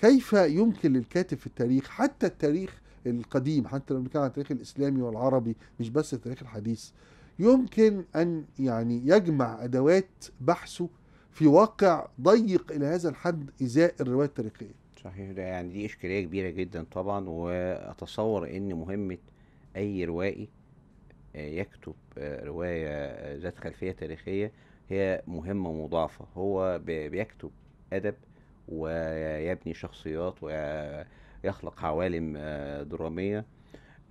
كيف يمكن للكاتب في التاريخ حتى التاريخ القديم حتى لو بنتكلم عن التاريخ الاسلامي والعربي مش بس التاريخ الحديث يمكن ان يعني يجمع ادوات بحثه في واقع ضيق الى هذا الحد ازاء الروايه التاريخيه. صحيح ده يعني دي اشكاليه كبيره جدا طبعا واتصور ان مهمه اي روائي آه، يكتب آه، روايه ذات خلفيه تاريخيه هي مهمه مضاعفه هو بيكتب ادب ويبني شخصيات ويخلق عوالم آه، درامية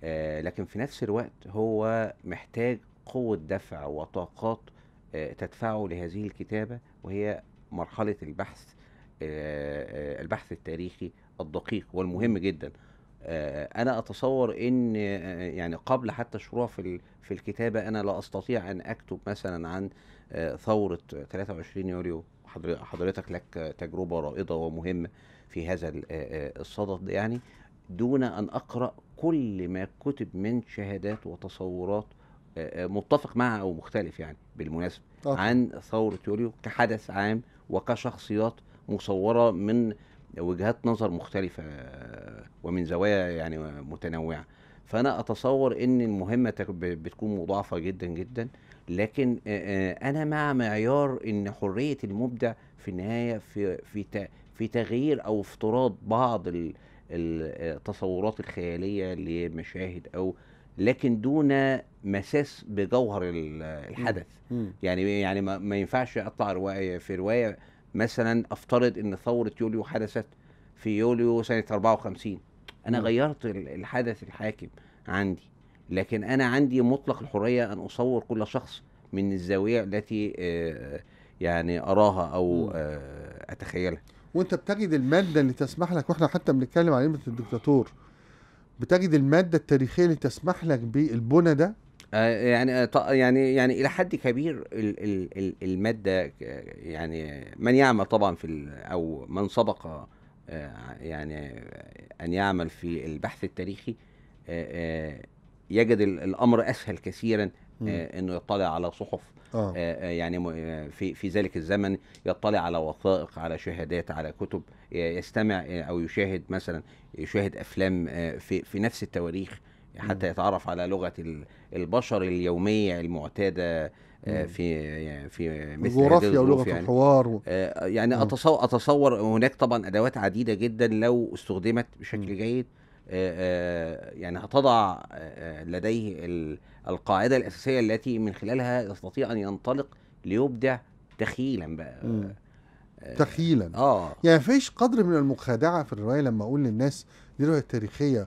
آه، لكن في نفس الوقت هو محتاج قوة دفع وطاقات آه، تدفعه لهذه الكتابة وهي مرحلة البحث البحث التاريخي الدقيق والمهم جدا انا اتصور ان يعني قبل حتى الشروع في في الكتابه انا لا استطيع ان اكتب مثلا عن ثوره 23 يوليو حضرتك لك تجربه رائده ومهمه في هذا الصدد يعني دون ان اقرا كل ما كتب من شهادات وتصورات متفق معها او مختلف يعني بالمناسبه آه. عن ثوره يوليو كحدث عام وكشخصيات مصوره من وجهات نظر مختلفه ومن زوايا يعني متنوعه فانا اتصور ان المهمه بتكون مضاعفه جدا جدا لكن انا مع معيار ان حريه المبدع في النهايه في في في تغيير او افتراض بعض التصورات الخياليه لمشاهد او لكن دون مساس بجوهر الحدث يعني يعني ما ينفعش اطلع روايه في روايه مثلا افترض ان ثوره يوليو حدثت في يوليو سنه 54 انا غيرت الحدث الحاكم عندي لكن انا عندي مطلق الحريه ان اصور كل شخص من الزاويه التي آه، يعني اراها او آه، اتخيلها وانت بتجد الماده اللي تسمح لك واحنا حتى بنتكلم عن كلمه الدكتاتور بتجد الماده التاريخيه اللي تسمح لك بالبنى ده آه، يعني يعني يعني الى حد كبير الماده يعني من يعمل طبعا في او من سبق آه، يعني أن يعمل في البحث التاريخي آه، آه، يجد الأمر أسهل كثيرا أنه يطلع على صحف آه. يعني في في ذلك الزمن يطلع على وثائق على شهادات على كتب يستمع او يشاهد مثلا يشاهد افلام في في نفس التواريخ حتى يتعرف على لغه البشر اليوميه المعتاده آه، في يعني في مثل جغرافيا ولغه يعني الحوار و... آه، يعني اتصور اتصور هناك طبعا ادوات عديده جدا لو استخدمت بشكل جيد آه، يعني هتضع لديه القاعده الاساسيه التي من خلالها يستطيع ان ينطلق ليبدع تخيلا بقى مم. تخيلا اه يعني فيش قدر من المخادعه في الروايه لما اقول للناس دي روايه تاريخيه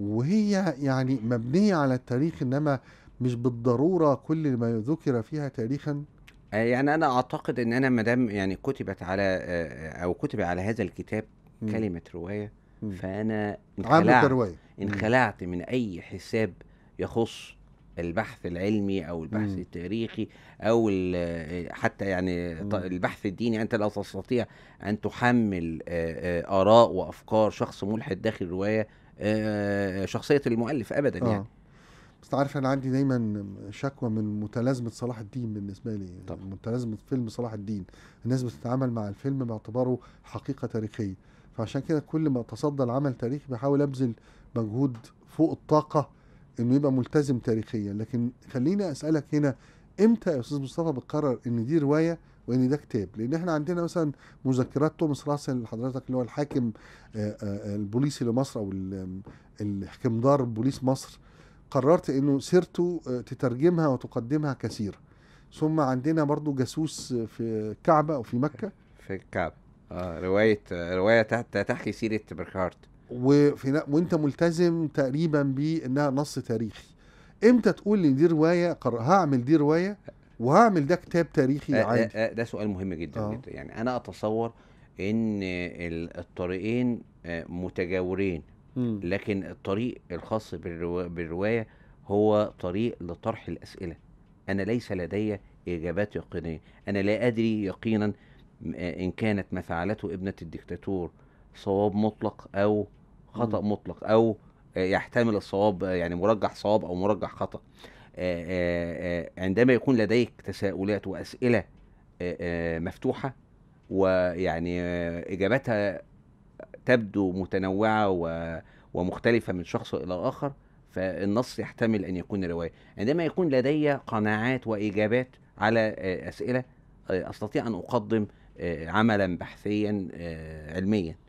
وهي يعني مبنية على التاريخ إنما مش بالضرورة كل ما ذكر فيها تاريخا آه، يعني أنا أعتقد إن أنا مدام يعني كتبت على آه، آه، أو كتب على هذا الكتاب م. كلمة رواية م. فأنا انخلعت, رواية. انخلعت من أي حساب يخص البحث العلمي او البحث م. التاريخي او حتى يعني م. البحث الديني انت لا تستطيع ان تحمل اراء وافكار شخص ملحد داخل روايه آه، شخصيه المؤلف ابدا آه. يعني بس عارف انا عندي دايما شكوى من متلازمه صلاح الدين بالنسبه لي طبعا. متلازمه فيلم صلاح الدين الناس بتتعامل مع الفيلم باعتباره حقيقه تاريخيه فعشان كده كل ما تصدى لعمل تاريخي بحاول ابذل مجهود فوق الطاقه انه يبقى ملتزم تاريخيا لكن خليني اسالك هنا امتى يا استاذ مصطفى بتقرر ان دي روايه وان ده كتاب لان احنا عندنا مثلا مذكرات توماس راسل لحضرتك اللي هو الحاكم آه، آه، آه، البوليسي لمصر او الحكمدار بوليس مصر قررت انه سيرته تترجمها وتقدمها كثير ثم عندنا برضو جاسوس في الكعبه او في مكه في الكعبه اه روايه روايه تحكي سيره بركهارت وفي وانت ملتزم تقريبا بانها نص تاريخي امتى تقول لي دي روايه هعمل دي روايه وهعمل ده كتاب تاريخي آه، آه، عادي آه، ده سؤال مهم جدا آه. جدا يعني انا اتصور ان الطريقين متجاورين م. لكن الطريق الخاص بالروايه هو طريق لطرح الاسئله انا ليس لدي اجابات يقينيه انا لا ادري يقينا ان كانت ما فعلته ابنه الدكتاتور صواب مطلق او خطا م. مطلق او يحتمل الصواب يعني مرجح صواب او مرجح خطا آه، آه، آه، عندما يكون لديك تساؤلات واسئله مفتوحه ويعني اجابتها تبدو متنوعه ومختلفه من شخص الى اخر فالنص يحتمل ان يكون روايه عندما يكون لدي قناعات واجابات على اسئله استطيع ان اقدم عملا بحثيا علميا